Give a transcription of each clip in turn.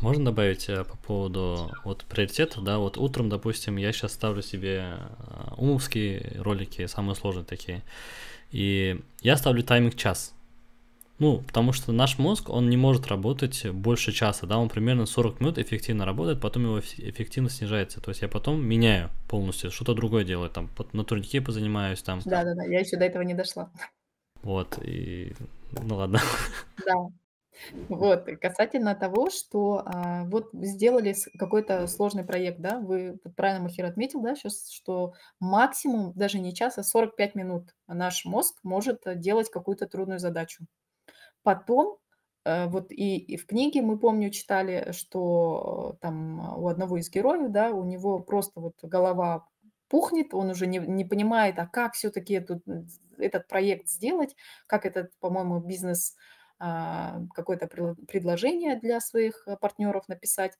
Можно добавить э, по поводу вот приоритета, да, вот утром, допустим, я сейчас ставлю себе э, умовские ролики, самые сложные такие, и я ставлю тайминг час, ну, потому что наш мозг, он не может работать больше часа, да, он примерно 40 минут эффективно работает, потом его эффективность снижается, то есть я потом меняю полностью, что-то другое делаю, там, на турнике позанимаюсь, там. Да-да-да, я еще до этого не дошла. Вот, и... ну ладно. Да, вот, касательно того, что а, вот сделали какой-то сложный проект, да, вы правильно Махир отметил, да, сейчас, что максимум, даже не час, а 45 минут наш мозг может э, делать какую-то трудную задачу. Потом, а, вот и, и в книге мы, помню, читали, что э, там у одного из героев, да, у него просто вот голова пухнет, он уже не, не понимает, а как все-таки этот проект сделать, как этот, по-моему, бизнес а, какое-то предложение для своих э, партнеров написать.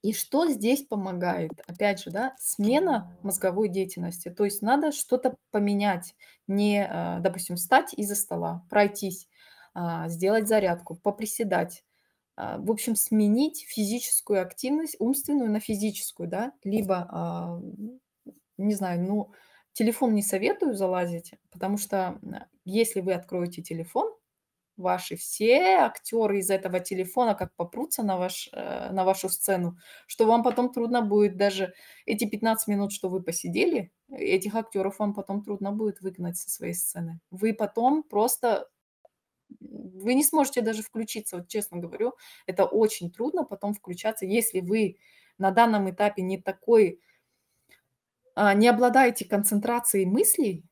И что здесь помогает? Опять же, да, смена мозговой деятельности. То есть надо что-то поменять, не, а, допустим, встать из-за стола, пройтись, а, сделать зарядку, поприседать. В общем, сменить физическую активность, умственную на физическую, да, либо, не знаю, ну, телефон не советую залазить, потому что если вы откроете телефон, ваши все актеры из этого телефона как попрутся на, ваш, э, на вашу сцену, что вам потом трудно будет даже эти 15 минут, что вы посидели, этих актеров вам потом трудно будет выгнать со своей сцены. Вы потом просто вы не сможете даже включиться, вот честно говорю, это очень трудно потом включаться, если вы на данном этапе не такой, а, не обладаете концентрацией мыслей,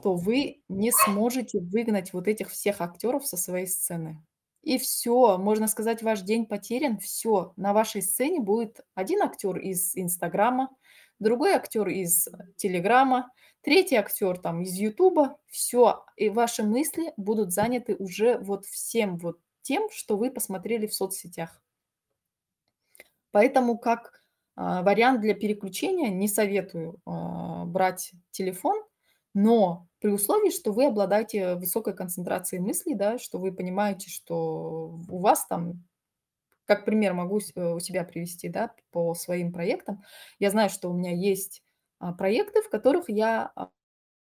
то вы не сможете выгнать вот этих всех актеров со своей сцены. И все, можно сказать, ваш день потерян, все. На вашей сцене будет один актер из Инстаграма, другой актер из Телеграма, третий актер там из Ютуба, все. И ваши мысли будут заняты уже вот всем вот тем, что вы посмотрели в соцсетях. Поэтому как а, вариант для переключения не советую а, брать телефон – но при условии, что вы обладаете высокой концентрацией мыслей, да, что вы понимаете, что у вас там, как пример могу э, у себя привести, да, по своим проектам. Я знаю, что у меня есть а, проекты, в которых я а,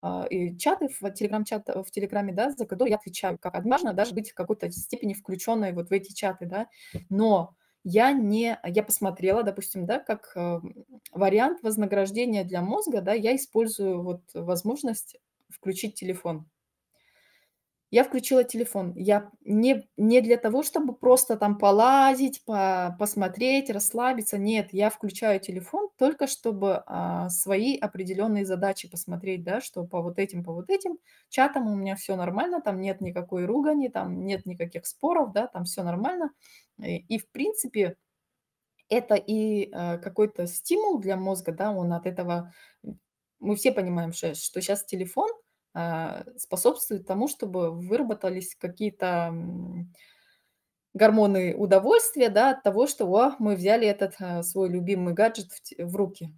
а, и чаты в телеграм-чат в телеграме, да, за которые я отвечаю, как можно даже быть в какой-то степени включенной вот в эти чаты, да, но я не, я посмотрела, допустим, да, как э, вариант вознаграждения для мозга, да, я использую вот возможность включить телефон я включила телефон. Я не, не для того, чтобы просто там полазить, по, посмотреть, расслабиться. Нет, я включаю телефон только чтобы а, свои определенные задачи посмотреть, да, что по вот этим, по вот этим чатам у меня все нормально, там нет никакой ругани, там нет никаких споров, да, там все нормально. И, э, и в принципе, это и а, какой-то стимул для мозга, да, он от этого... Мы все понимаем, что, что сейчас телефон – а, способствует тому, чтобы выработались какие-то гормоны удовольствия да, от того, что о, мы взяли этот а, свой любимый гаджет в, в руки.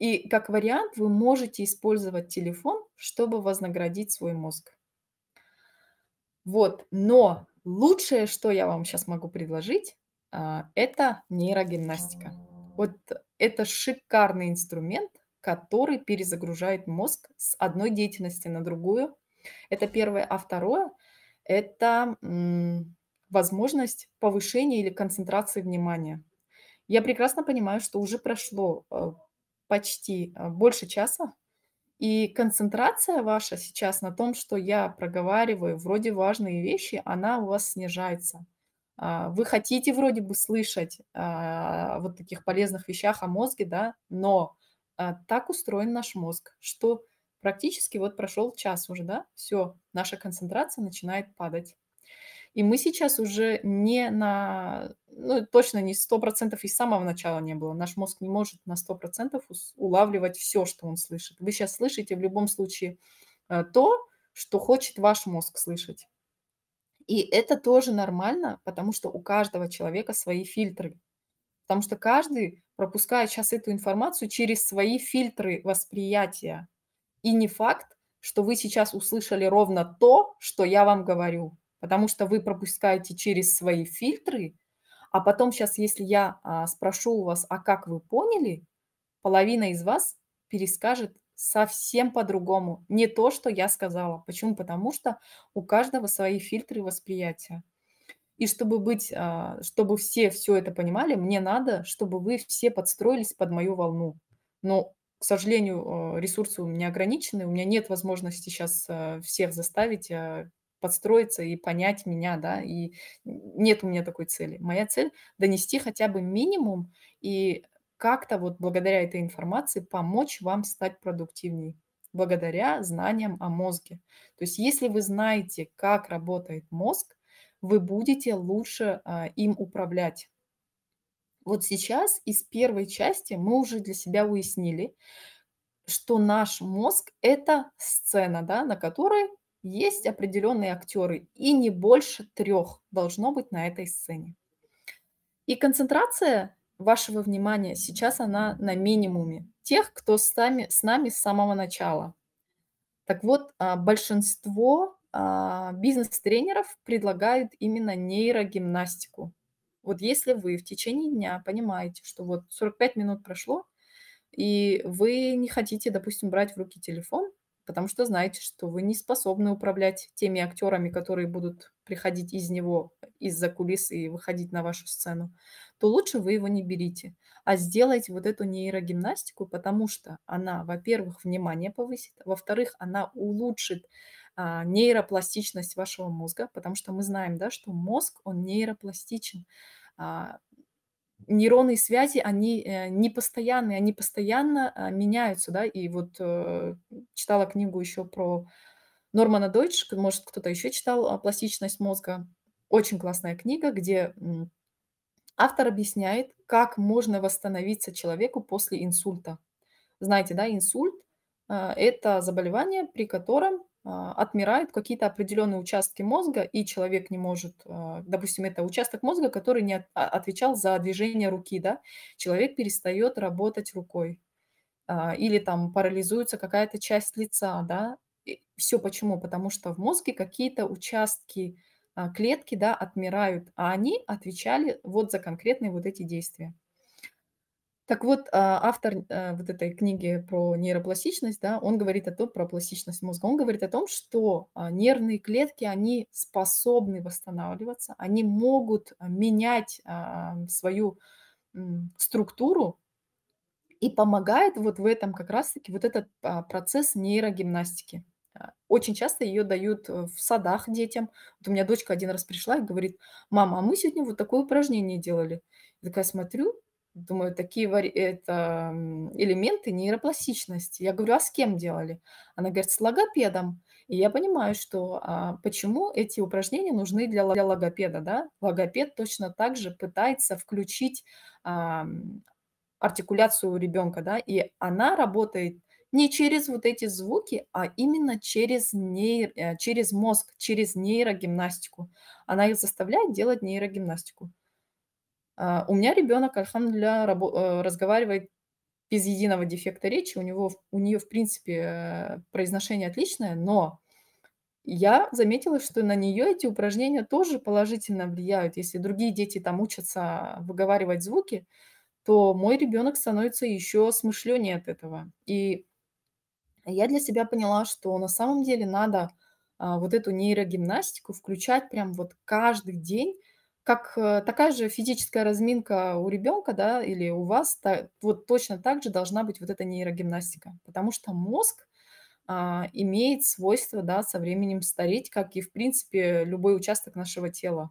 И как вариант вы можете использовать телефон, чтобы вознаградить свой мозг. Вот, но лучшее, что я вам сейчас могу предложить, а, это нейрогимнастика. Вот это шикарный инструмент, который перезагружает мозг с одной деятельности на другую. Это первое. А второе – это возможность повышения или концентрации внимания. Я прекрасно понимаю, что уже прошло э, почти э, больше часа, и концентрация ваша сейчас на том, что я проговариваю вроде важные вещи, она у вас снижается. А, вы хотите вроде бы слышать а, вот таких полезных вещах о мозге, да, но а, так устроен наш мозг, что практически вот прошел час уже, да, все, наша концентрация начинает падать. И мы сейчас уже не на, ну, точно не 100% и с самого начала не было. Наш мозг не может на 100% улавливать все, что он слышит. Вы сейчас слышите в любом случае э, то, что хочет ваш мозг слышать. И это тоже нормально, потому что у каждого человека свои фильтры. Потому что каждый пропускает сейчас эту информацию через свои фильтры восприятия. И не факт, что вы сейчас услышали ровно то, что я вам говорю, потому что вы пропускаете через свои фильтры, а потом сейчас, если я а, спрошу у вас, а как вы поняли, половина из вас перескажет совсем по-другому, не то, что я сказала. Почему? Потому что у каждого свои фильтры восприятия. И чтобы быть, а, чтобы все все это понимали, мне надо, чтобы вы все подстроились под мою волну. Но, к сожалению, э, ресурсы у меня ограничены, у меня нет возможности сейчас э, всех заставить э, подстроиться и понять меня, да, и нет у меня такой цели. Моя цель – донести хотя бы минимум и как-то вот благодаря этой информации помочь вам стать продуктивней благодаря знаниям о мозге. То есть если вы знаете, как работает мозг, вы будете лучше а, им управлять. Вот сейчас из первой части мы уже для себя уяснили, что наш мозг – это сцена, да, на которой есть определенные актеры, и не больше трех должно быть на этой сцене. И концентрация вашего внимания сейчас она на минимуме тех, кто с нами, с нами с самого начала. Так вот, а, большинство а, бизнес-тренеров предлагают именно нейрогимнастику. Вот если вы в течение дня понимаете, что вот 45 минут прошло, и вы не хотите, допустим, брать в руки телефон, потому что знаете, что вы не способны управлять теми актерами, которые будут приходить из него, из-за кулис и выходить на вашу сцену, то лучше вы его не берите, а сделайте вот эту нейрогимнастику, потому что она, во-первых, внимание повысит, во-вторых, она улучшит а, нейропластичность вашего мозга, потому что мы знаем, да, что мозг, он нейропластичен. А, Нейронные связи, они э, непостоянные, они постоянно а, меняются, да, и вот э, читала книгу еще про Нормана Дойч, может, кто-то еще читал «Пластичность мозга», очень классная книга, где автор объясняет, как можно восстановиться человеку после инсульта. Знаете, да, инсульт – это заболевание, при котором а, отмирают какие-то определенные участки мозга, и человек не может, а, допустим, это участок мозга, который не а, отвечал за движение руки, да, человек перестает работать рукой, или там парализуется какая-то часть лица, да, и все почему? Потому что в мозге какие-то участки клетки, да, отмирают, а они отвечали вот за конкретные вот эти действия. Так вот, а, автор а, вот этой книги про нейропластичность, да, он говорит о том, про пластичность мозга, он говорит о том, что а, нервные клетки, они способны восстанавливаться, они могут менять свою структуру, и помогает вот в этом как раз-таки вот этот процесс нейрогимнастики. Очень часто ее дают э, в садах детям. Вот у меня дочка один раз пришла и говорит, мама, а мы сегодня вот такое упражнение делали. Я такая смотрю, Думаю, такие это элементы нейропластичности. Я говорю, а с кем делали? Она говорит, с логопедом. И я понимаю, что а, почему эти упражнения нужны для, для логопеда. Да? Логопед точно так же пытается включить а, артикуляцию у ребенка, да, и она работает не через вот эти звуки, а именно через, нейр, э, через мозг, через нейрогимнастику. Она их заставляет делать нейрогимнастику. А, у меня ребенок, альхамдуля, э, разговаривает без единого дефекта речи. У, него, у нее, в принципе, э, произношение отличное, но я заметила, что на нее эти упражнения тоже положительно влияют. Если другие дети там учатся выговаривать звуки, то мой ребенок становится еще смышленнее от этого. И я для себя поняла, что на самом деле надо а, вот эту нейрогимнастику включать прям вот каждый день как э, такая же физическая разминка у ребенка, да, или у вас, вот точно так же должна быть вот эта нейрогимнастика, потому что мозг а, имеет свойство, да, со временем стареть, как и, в принципе, любой участок нашего тела.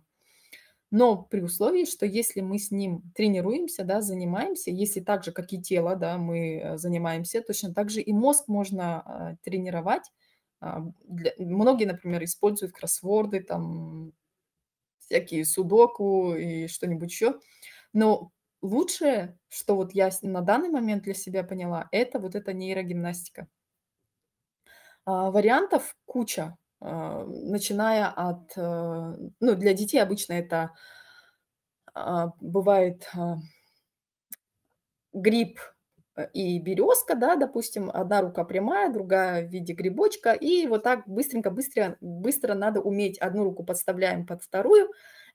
Но при условии, что если мы с ним тренируемся, да, занимаемся, если так же, как и тело, да, мы э, занимаемся, точно так же и мозг можно а, тренировать. А, для, многие, например, используют кроссворды, там, всякие судоку и что-нибудь еще. Но лучшее, что вот я на данный момент для себя поняла, это вот эта нейрогимнастика. А, вариантов куча, а, начиная от... А, ну, для детей обычно это а, бывает а, грипп, Э, и березка, да, допустим, одна рука прямая, другая в виде грибочка, и вот так быстренько-быстро быстро надо уметь. Одну руку подставляем под вторую,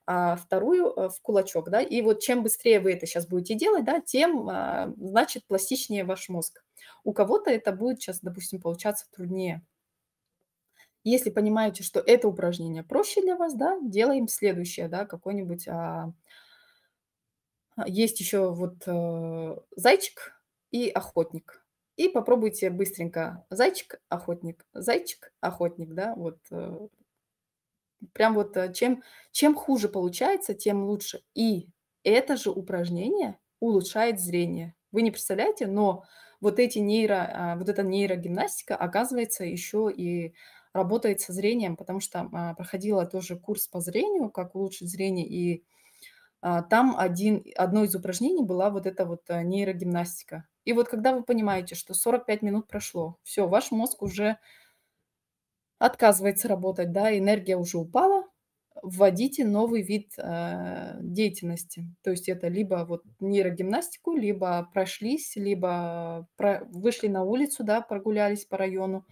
а вторую э, в кулачок, да, и вот чем быстрее вы это сейчас будете делать, да, тем, а, значит, пластичнее ваш мозг. У кого-то это будет сейчас, допустим, получаться труднее. Если понимаете, что это упражнение проще для вас, да, делаем следующее, да, какой-нибудь... А... а есть еще вот э, зайчик, и охотник. И попробуйте быстренько зайчик, охотник, зайчик, охотник, да, вот э, прям вот э, чем, чем хуже получается, тем лучше. И это же упражнение улучшает зрение. Вы не представляете, но вот, эти нейро, а, вот эта нейрогимнастика, оказывается, еще и работает со зрением, потому что а, проходила тоже курс по зрению, как улучшить зрение, и а, там один, одно из упражнений была вот эта вот э, нейрогимнастика. И вот когда вы понимаете, что 45 минут прошло, все, ваш мозг уже отказывается работать, да, энергия уже упала, вводите новый вид э, деятельности. То есть это либо вот нейрогимнастику, либо прошлись, либо про... вышли на улицу, да, прогулялись по району,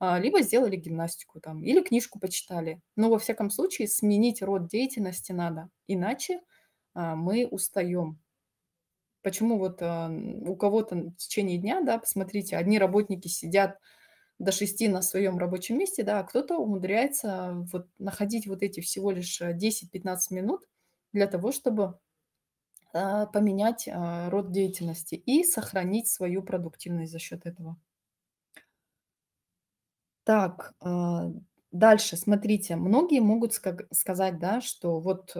э, либо сделали гимнастику там, или книжку почитали. Но во всяком случае сменить род деятельности надо, иначе э, мы устаем. Почему вот э, у кого-то в течение дня, да, посмотрите, одни работники сидят до шести на своем рабочем месте, да, а кто-то умудряется а, вот находить вот эти всего лишь 10-15 а, минут для того, чтобы э, поменять э, род деятельности и сохранить свою продуктивность за счет этого. Так, э, дальше, смотрите, многие могут сказать, да, что вот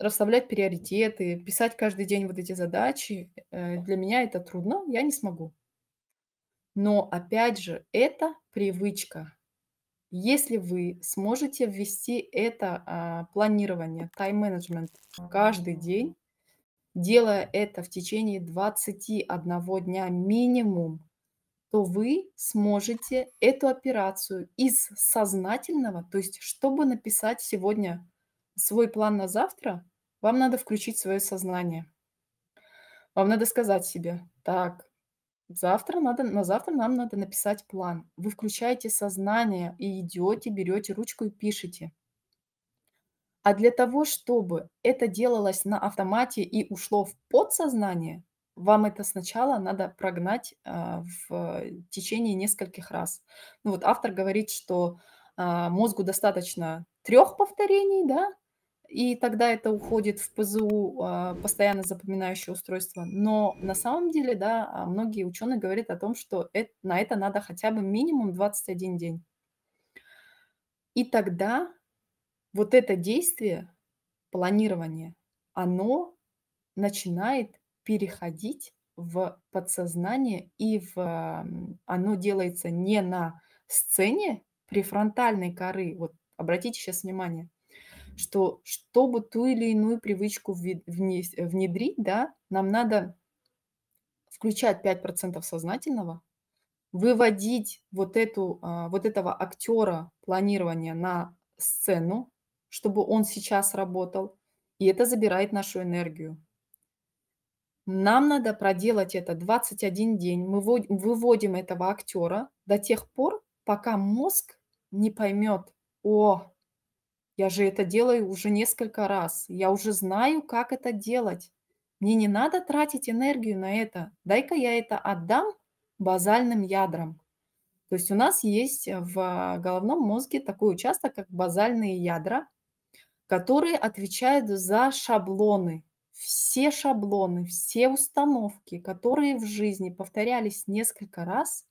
расставлять приоритеты, писать каждый день вот эти задачи, э, для меня это трудно, я не смогу. Но опять же, это привычка. Если вы сможете ввести это а, планирование, тайм-менеджмент каждый день, делая это в течение 21 дня минимум, то вы сможете эту операцию из сознательного, то есть чтобы написать сегодня свой план на завтра, вам надо включить свое сознание. Вам надо сказать себе, так, завтра надо, на завтра нам надо написать план. Вы включаете сознание и идете, берете ручку и пишете. А для того, чтобы это делалось на автомате и ушло в подсознание, вам это сначала надо прогнать а, в течение нескольких раз. Ну вот автор говорит, что а, мозгу достаточно трех повторений, да, и тогда это уходит в ПЗУ, а, постоянно запоминающее устройство. Но на самом деле, да, а, многие ученые говорят о том, что это, на это надо хотя бы минимум 21 день. И тогда вот это действие, планирование, оно начинает переходить в подсознание, и в, оно делается не на сцене префронтальной коры. Вот обратите сейчас внимание – что чтобы ту или иную привычку э, внедрить, да, нам надо включать 5% сознательного, выводить вот, эту, а, вот этого актера планирования на сцену, чтобы он сейчас работал, и это забирает нашу энергию. Нам надо проделать это 21 день. Мы выводим этого актера до тех пор, пока мозг не поймет, о, я же это делаю уже несколько раз. Я уже знаю, как это делать. Мне не надо тратить энергию на это. Дай-ка я это отдам базальным ядрам. То есть у нас есть в головном мозге такой участок, как базальные ядра, которые отвечают за шаблоны. Все шаблоны, все установки, которые в жизни повторялись несколько раз,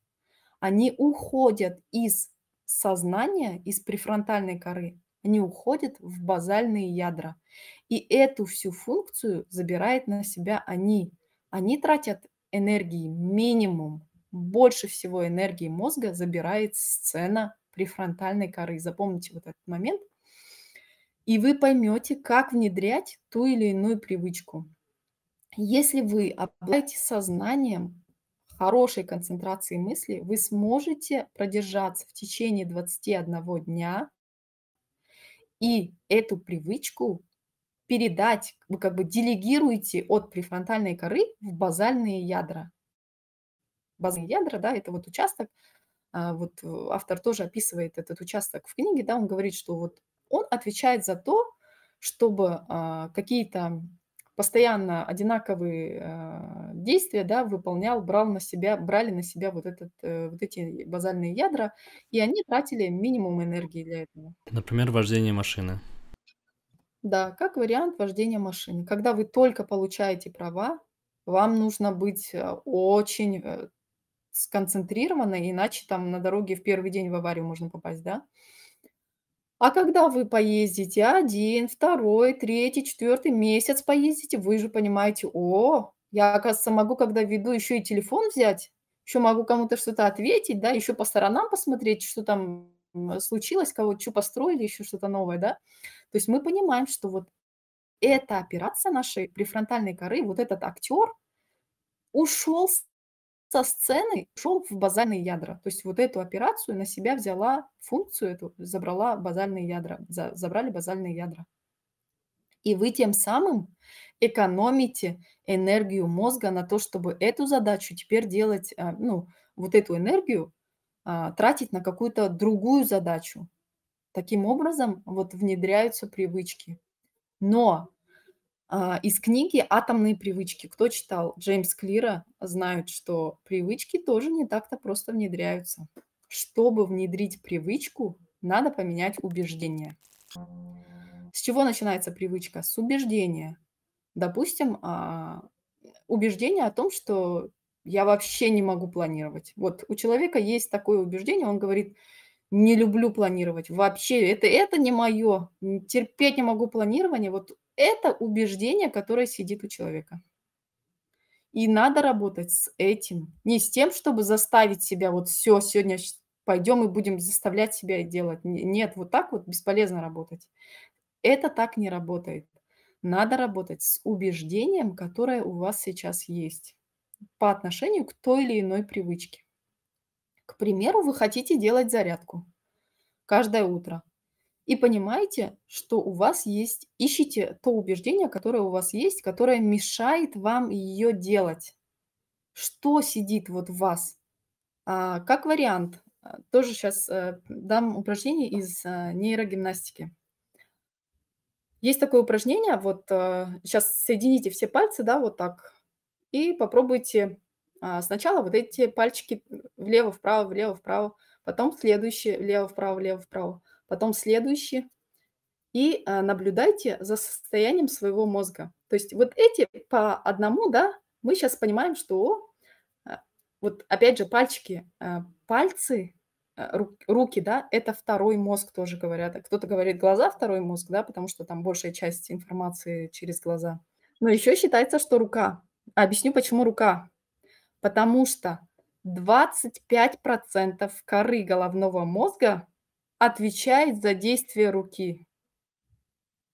они уходят из сознания, из префронтальной коры они уходят в базальные ядра. И эту всю функцию забирает на себя они. Они тратят энергии минимум. Больше всего энергии мозга забирает сцена префронтальной коры. Запомните вот этот момент. И вы поймете, как внедрять ту или иную привычку. Если вы обладаете сознанием хорошей концентрации мысли, вы сможете продержаться в течение 21 дня и эту привычку передать, вы как бы делегируете от префронтальной коры в базальные ядра. Базальные ядра, да, это вот участок, а, вот э, автор тоже описывает этот участок в книге, да, он говорит, что вот он отвечает за то, чтобы а, какие-то постоянно одинаковые а, действия, да, выполнял, брал на себя, брали на себя вот, этот, э, вот эти базальные ядра, и они тратили минимум энергии для этого. Например, вождение машины. Да, как вариант вождения машины. Когда вы только получаете права, вам нужно быть э, очень э, сконцентрированной, иначе там на дороге в первый день в аварию можно попасть, да? А когда вы поездите один, второй, третий, четвертый месяц поездите, вы же понимаете, о, я, оказывается, могу, когда веду, еще и телефон взять, еще могу кому-то что-то ответить, да, еще по сторонам посмотреть, что там случилось, кого что построили, еще что-то новое, да. То есть мы понимаем, что вот эта операция нашей префронтальной коры, вот этот актер ушел со сцены, ушел в базальные ядра. То есть вот эту операцию на себя взяла функцию эту, забрала базальные ядра, забрали базальные ядра. И вы тем самым экономите энергию мозга на то, чтобы эту задачу теперь делать, а, ну, вот эту энергию а, тратить на какую-то другую задачу. Таким образом, вот внедряются привычки. Но а, из книги «Атомные привычки». Кто читал Джеймс Клира, знают, что привычки тоже не так-то просто внедряются. Чтобы внедрить привычку, надо поменять убеждение. С чего начинается привычка? С убеждения – допустим, а, убеждение о том, что я вообще не могу планировать. Вот у человека есть такое убеждение, он говорит, не люблю планировать вообще, это, это не мое, терпеть не могу планирование. Вот это убеждение, которое сидит у человека. И надо работать с этим, не с тем, чтобы заставить себя вот все, сегодня пойдем и будем заставлять себя делать. Нет, вот так вот бесполезно работать. Это так не работает. Надо работать с убеждением, которое у вас сейчас есть по отношению к той или иной привычке. К примеру, вы хотите делать зарядку каждое утро. И понимаете, что у вас есть, ищите то убеждение, которое у вас есть, которое мешает вам ее делать. Что сидит вот в вас? А, как вариант, а, тоже сейчас э, дам упражнение из э, нейрогимнастики. Есть такое упражнение, вот сейчас э, соедините все пальцы, да, вот так, и попробуйте а, сначала вот эти пальчики влево-вправо, влево-вправо, потом следующие влево-вправо, влево-вправо, потом следующие, и э, наблюдайте за состоянием своего мозга. То есть вот эти по одному, да, мы сейчас понимаем, что э, вот опять же пальчики, пальцы Э, руки, да, это второй мозг тоже говорят. А кто-то говорит глаза второй мозг, да, потому что там большая часть информации через глаза. Но еще считается, что рука. Объясню, почему рука. Потому что 25% коры головного мозга отвечает за действие руки.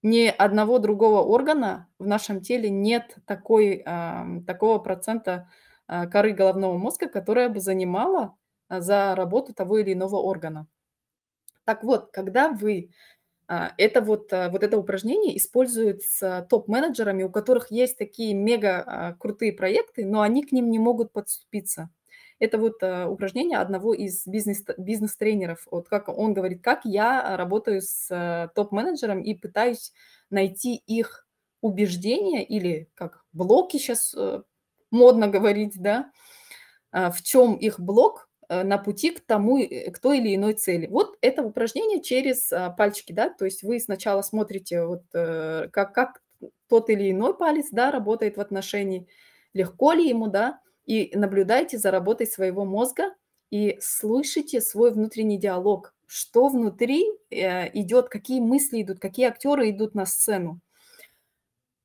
Ни одного другого органа в нашем теле нет такой, эм, такого процента э, коры головного мозга, которая бы занимала а, за работу того или иного органа. Так вот, когда вы а, это вот, а, вот это упражнение используют с топ-менеджерами, у которых есть такие мега крутые проекты, но они к ним не могут подступиться. Это вот упражнение одного из бизнес, бизнес-тренеров. Вот как он говорит, как я работаю с топ-менеджером и пытаюсь найти их убеждения или как блоки сейчас э, модно говорить, да, в чем их блок, Э, на пути к тому, э, к той или иной цели. Вот это упражнение через а, пальчики, да, то есть вы сначала смотрите, вот, э, как, как тот или иной палец, да, работает в отношении, легко ли ему, да, и наблюдайте за работой своего мозга и слышите свой внутренний диалог, что внутри идет, какие мысли идут, какие актеры идут на сцену.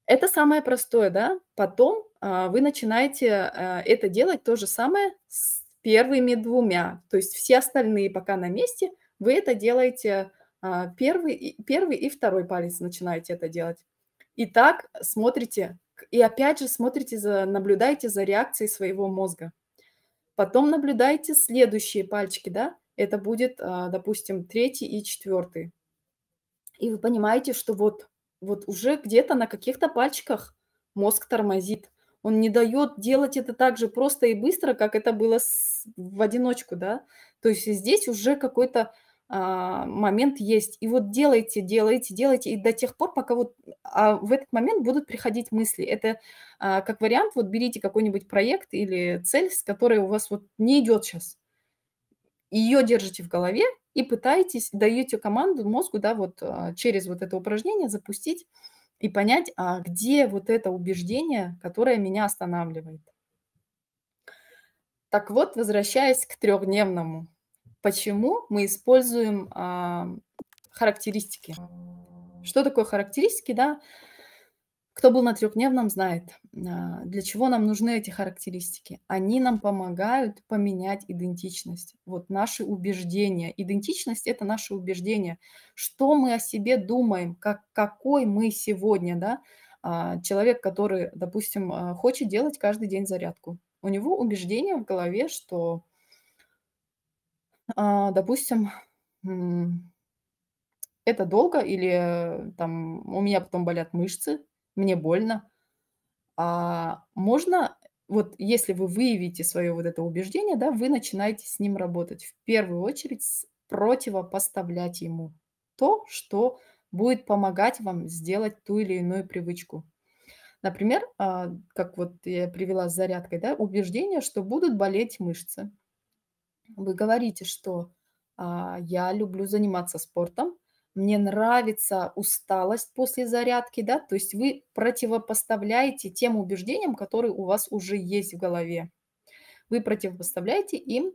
Это самое простое, да. Потом а, вы начинаете а, это делать то же самое с первыми двумя. То есть все остальные пока на месте, вы это делаете а, первый, первый и второй палец начинаете это делать. И так смотрите, и опять же смотрите, за, наблюдайте за реакцией своего мозга. Потом наблюдайте следующие пальчики, да, это будет, а, допустим, третий и четвертый. И вы понимаете, что вот, вот уже где-то на каких-то пальчиках мозг тормозит – он не дает делать это так же просто и быстро, как это было с, в одиночку, да. То есть здесь уже какой-то а, момент есть. И вот делайте, делайте, делайте, и до тех пор, пока вот а в этот момент будут приходить мысли. Это а, как вариант, вот берите какой-нибудь проект или цель, с которой у вас вот не идет сейчас. Ее держите в голове и пытаетесь, даете команду мозгу, да, вот а, через вот это упражнение запустить и понять, а где вот это убеждение, которое меня останавливает. Так вот, возвращаясь к трехдневному, почему мы используем а, характеристики? Что такое характеристики, да? Кто был на трехдневном, знает, а, для чего нам нужны эти характеристики. Они нам помогают поменять идентичность. Вот наши убеждения. Идентичность – это наши убеждения. Что мы о себе думаем, как, какой мы сегодня, да? А, человек, который, допустим, а, хочет делать каждый день зарядку. У него убеждение в голове, что, допустим, это долго, или э, там у меня потом болят мышцы, мне больно. А можно, вот если вы выявите свое вот это убеждение, да, вы начинаете с ним работать. В первую очередь противопоставлять ему то, что будет помогать вам сделать ту или иную привычку. Например, а, как вот я привела с зарядкой, да, убеждение, что будут болеть мышцы. Вы говорите, что а, я люблю заниматься спортом, мне нравится усталость после зарядки, да, то есть вы противопоставляете тем убеждениям, которые у вас уже есть в голове. Вы противопоставляете им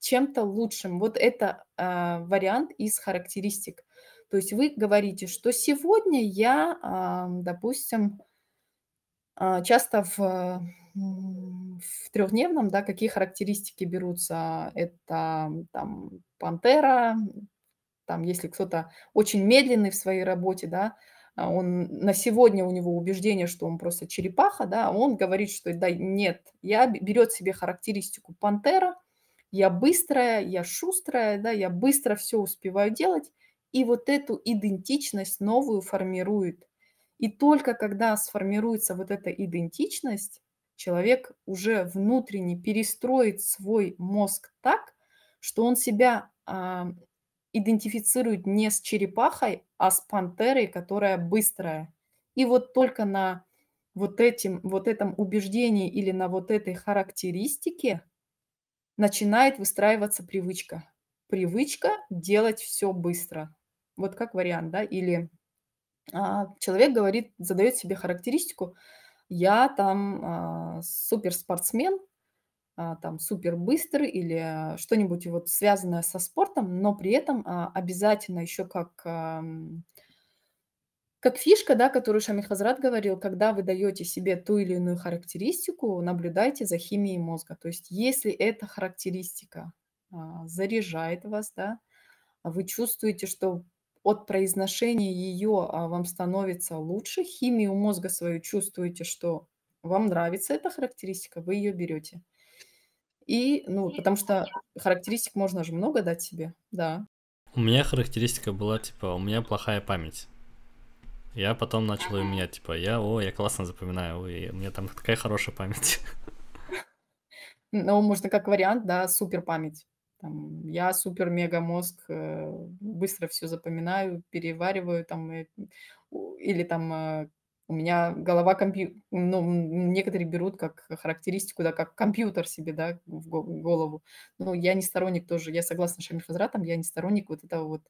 чем-то лучшим. Вот это э, вариант из характеристик. То есть вы говорите, что сегодня я, э, допустим, э, часто в, в трехдневном, да, какие характеристики берутся? Это там пантера, там, если кто-то очень медленный в своей работе, да, а, он на сегодня у него убеждение, что он просто черепаха, да, он говорит, что да, нет, я берет себе характеристику пантера, я быстрая, я шустрая, да, я быстро все успеваю делать, и вот эту идентичность новую формирует. И только когда сформируется вот эта идентичность, человек уже внутренне перестроит свой мозг так, что он себя идентифицируют не с черепахой, а с пантерой, которая быстрая. И вот только на вот, этим, вот этом убеждении или на вот этой характеристике начинает выстраиваться привычка. Привычка делать все быстро. Вот как вариант, да? Или а, человек говорит, задает себе характеристику, я там а, суперспортсмен, а, там супер быстрый или что-нибудь вот связанное со спортом, но при этом а, обязательно еще как, как фишка, да, которую Шамиль Хазрат говорил, когда вы даете себе ту или иную характеристику, наблюдайте за химией мозга. То есть если эта характеристика а, заряжает вас, да, вы чувствуете, что от произношения ее вам становится лучше, химию мозга свою чувствуете, что вам нравится эта характеристика, вы ее берете. И, ну, потому что характеристик можно же много дать себе, да. У меня характеристика была, типа, у меня плохая память. Я потом начал ее менять, типа, я, о, я классно запоминаю, ой, у меня там такая хорошая память. Ну, можно как вариант, да, супер память. Там, я супер мега мозг, э, быстро все запоминаю, перевариваю там, или там э, у меня голова компью... Ну, некоторые берут как характеристику, да, как компьютер себе, да, в голову. Ну я не сторонник тоже, я согласна с Шамиль Хазратом, я не сторонник вот этого вот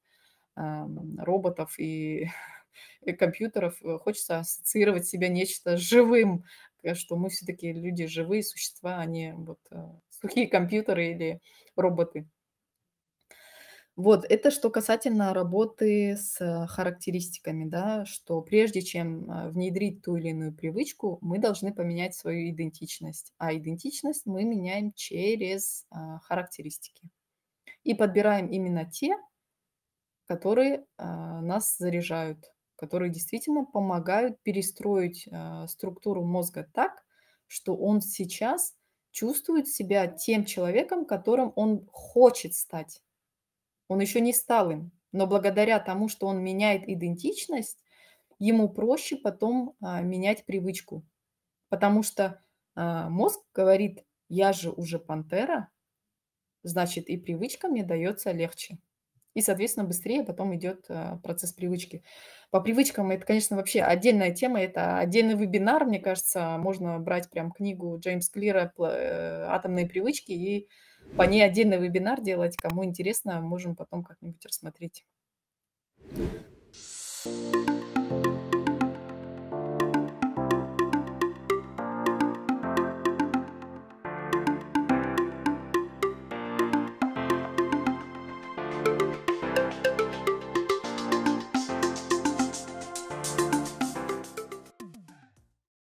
э, роботов и, и компьютеров. Э, хочется ассоциировать себя нечто живым, э, что мы все-таки люди живые существа, а не вот э, сухие компьютеры или роботы. Вот, это что касательно работы с э, характеристиками, да, что прежде чем э, внедрить ту или иную привычку, мы должны поменять свою идентичность. А идентичность мы меняем через а, характеристики. И подбираем именно те, которые а, нас заряжают, которые действительно помогают перестроить а, структуру мозга так, что он сейчас чувствует себя тем человеком, которым он хочет стать он еще не стал им, но благодаря тому, что он меняет идентичность, ему проще потом а, менять привычку. Потому что а, мозг говорит, я же уже пантера, значит и привычка мне дается легче. И, соответственно, быстрее потом идет а, процесс привычки. По привычкам это, конечно, вообще отдельная тема, это отдельный вебинар, мне кажется, можно брать прям книгу Джеймс Клира э, «Атомные привычки» и по ней отдельный вебинар делать. Кому интересно, можем потом как-нибудь рассмотреть. Thank you